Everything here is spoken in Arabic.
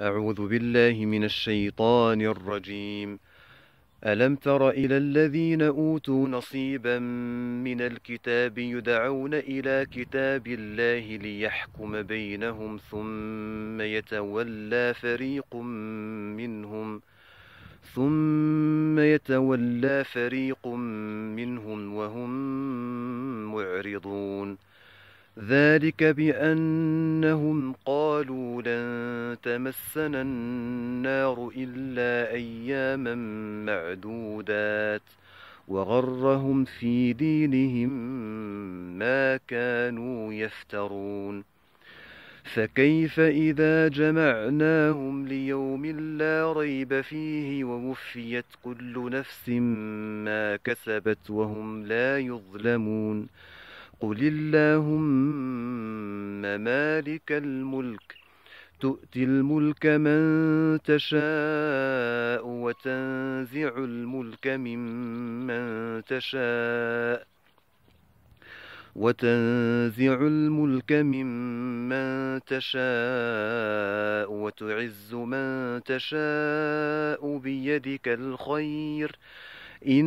أعوذ بالله من الشيطان الرجيم ألم تر إلى الذين أوتوا نصيبا من الكتاب يدعون إلى كتاب الله ليحكم بينهم ثم يتولى فريق منهم ثم يتولى فريق منهم وهم معرضون ذلك بأنهم قالوا لن تمسنا النار إلا أياما معدودات وغرهم في دينهم ما كانوا يفترون فكيف إذا جمعناهم ليوم لا ريب فيه ووفيت كل نفس ما كسبت وهم لا يظلمون ۖ قل اللهم مالك الملك تؤتي الملك من تشاء وتنزع الملك ممن تشاء وتنزع الملك ممن تشاء وتعز من تشاء بيدك الخير إن